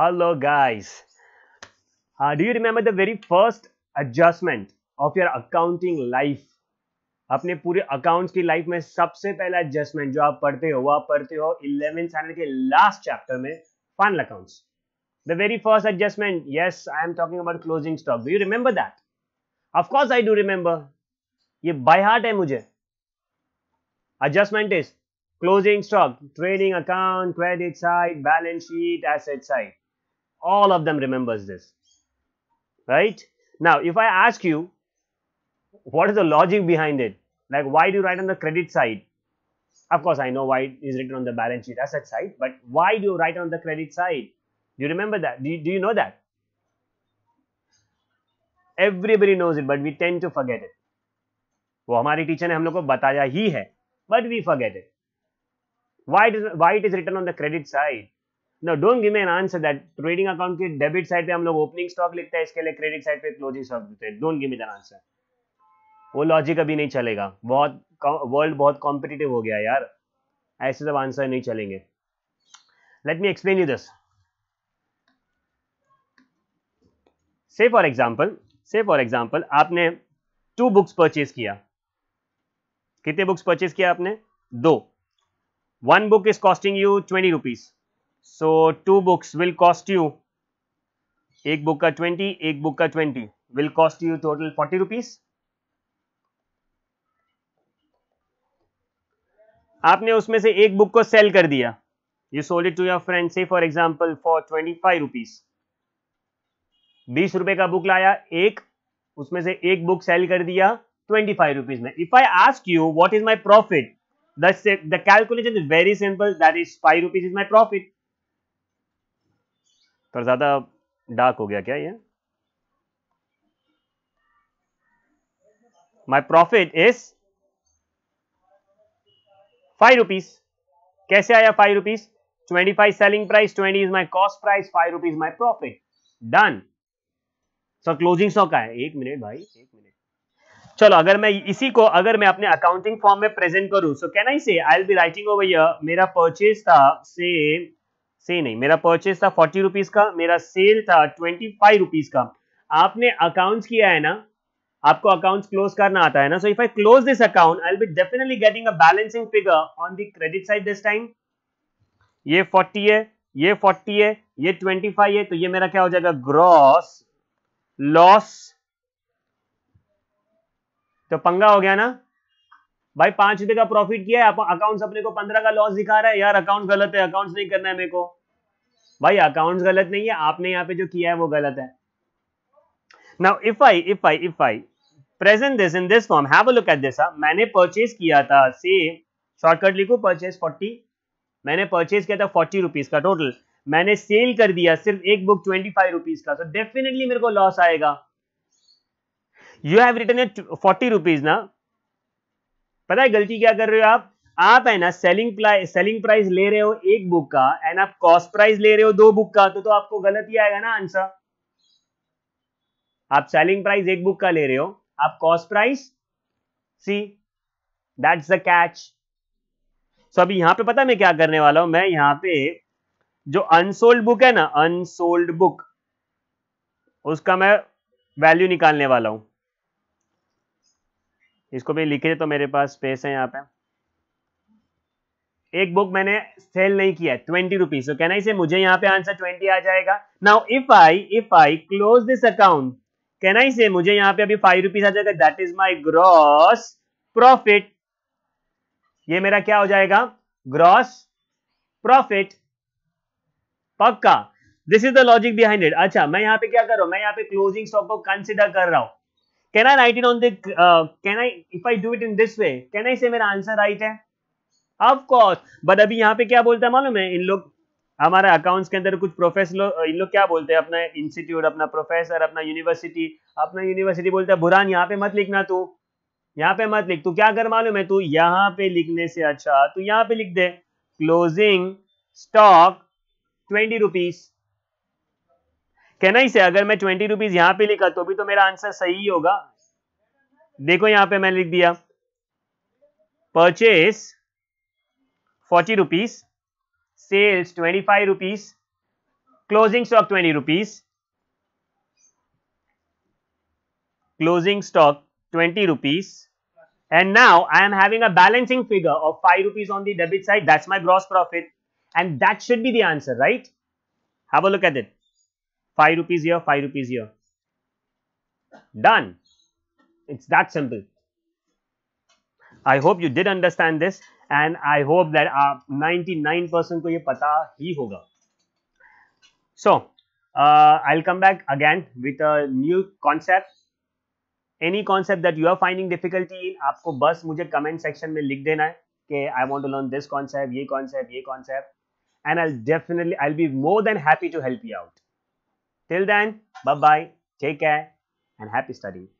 Hello guys. Uh, do you remember the very first adjustment of your accounting life? अपने पूरे accounts की life में सबसे पहला एडजस्टमेंट जो आप पढ़ते हो वो आप पढ़ते हो इलेवेंथ स्टैंडर्ड के लास्ट चैप्टर में final accounts the very first adjustment yes I am talking about closing stock do you remember that of course I do remember ये बाय हार्ट है मुझे adjustment is closing stock trading account credit side balance sheet asset side all of them remembers this right now if i ask you what is the logic behind it like why do you write on the credit side of course i know why it is written on the balance sheet asset side but why do you write on the credit side do you remember that do you, do you know that Everybody knows it, but we tend to forget it. वो हमारी teacher ने हम लोग को बताया ही है but we forget it why it is written on the credit side ना don't give me an answer that trading account के डेबिट साइड पे हम लोग ओपनिंग स्टॉक लिखते हैं इसके लिए क्रेडिट साइड पे क्लोजिंग स्टॉक लिखते हैं don't give me that answer वो लॉजिक अभी नहीं चलेगा बहुत वर्ल्ड बहुत कॉम्पिटिटिव हो गया यार ऐसे सब आंसर नहीं चलेंगे let me explain you this say for example say for example आपने टू बुक्स परचेज किया कितने बुक्स परचेज किया आपने दो one book is costing you twenty rupees so two books will cost you एक बुक का ट्वेंटी एक book का twenty will cost you total forty rupees आपने उसमें से एक बुक को सेल कर दिया you sold it to your friend say for example for twenty five rupees बीस रुपए का बुक लाया एक उसमें से एक बुक सेल कर दिया ट्वेंटी फाइव रुपीज में if I ask you what is my profit the calculation is very simple that is five rupees is my profit पर ज़्यादा डार्क हो गया क्या ये my profit is five rupees कैसे आया five rupees twenty five selling price twenty is my cost price five rupees my profit done so closing stock है एक मिनट भाई एक मिनट चलो अगर मैं इसी को अगर मैं अपने अकाउंटिंग फॉर्म में प्रेजेंट करूं सो can I say I will be writing over मेरा परचेज था से से नहीं मेरा परचेज था फोर्टी रुपीज का मेरा सेल था ट्वेंटी फाइव रुपीज का आपने अकाउंट्स किया है ना आपको अकाउंट्स क्लोज करना आता है ना so if I close this account I be definitely getting a balancing figure on the credit side this time ये फोर्टी है ये फोर्टी है ये ट्वेंटी फाइव है तो ये मेरा क्या हो जाएगा ग्रॉस लॉस तो पंगा हो गया ना भाई पांच रुपए का प्रॉफिट किया है अकाउंट्स अपने को पंद्रह का लॉस दिखा रहा है यार अकाउंट गलत है अकाउंट्स नहीं करना है मेरे को भाई अकाउंट्स गलत नहीं है आपने यहाँ पे जो किया है वो गलत है now if I if I if I present this in this form है लुक एट दिस मैंने परचेज किया था से शॉर्टकट लिखो परचेज फोर्टी मैंने परचेज किया था फोर्टी रुपीज का टोटल मैंने सेल कर दिया सिर्फ एक बुक ट्वेंटी फाइव रुपीज का सो so डेफिनेटली मेरे को लॉस आएगा you have written forty rupees ना पता है गलती क्या कर रहे हो आप आप है ना सेलिंग सेलिंग प्राइस ले रहे हो एक बुक का एंड आप कॉस्ट प्राइस ले रहे हो दो बुक का तो तो आपको गलत ही आएगा ना आंसर आप सेलिंग प्राइस एक बुक का ले रहे हो आप cost price see that's the catch so अभी यहां पे पता मैं क्या करने वाला हूं मैं यहां पे जो अनसोल्ड बुक है ना अनसोल्ड बुक उसका मैं वैल्यू निकालने वाला हूं इसको भी लिखे तो मेरे पास स्पेस है यहां पे एक बुक मैंने सेल नहीं किया है ट्वेंटी रुपीज तो कहना से मुझे यहाँ पे आंसर ट्वेंटी आ जाएगा now if I if I close this account कहना से मुझे यहाँ पे अभी फाइव रुपीज आ जाएगा that is my gross profit ये मेरा क्या हो जाएगा ग्रॉस प्रॉफिट पक्का this is the logic behind it अच्छा मैं यहाँ पे क्या कर रहा हूं मैं यहाँ पे क्लोजिंग स्टॉक को कंसिडर कर रहा हूं can I write it on the I if I do it in this way can I say मेरा आंसर राइट है ऑफकोर्स बट अभी यहाँ पे क्या बोलता है मालूम है इन लोग हमारे अकाउंट्स के अंदर कुछ प्रोफेसर इन लोग क्या बोलते हैं अपना इंस्टीट्यूट अपना प्रोफेसर अपना यूनिवर्सिटी अपना यूनिवर्सिटी बोलता है बुरान यहाँ पे मत लिखना तू यहाँ पे मत लिख तू क्या कर मालूम है तू यहाँ पे लिखने से अच्छा तू यहाँ पे लिख दे क्लोजिंग स्टॉक ट्वेंटी रुपीज कहना ही से अगर मैं ट्वेंटी रुपीज यहाँ पे लिखा तो भी तो मेरा आंसर सही होगा देखो यहाँ पे मैं लिख दिया purchase 40 rupees, sales 25 rupees, closing stock 20 rupees, closing stock 20 rupees and now I am having a balancing figure of 5 rupees on the debit side that is my gross profit and that should be the answer right. Have a look at it 5 rupees here 5 rupees here done it is that simple. I hope you did understand this and I hope that आप 99% को ये पता ही होगा so I come back again with a new concept any concept that you are finding difficulty in आपको बस मुझे comment section में लिख देना है कि I want to learn this concept ये कॉन्सेप्ट ये concept and I definitely I be more than happy to help you out till then bye bye take care and happy study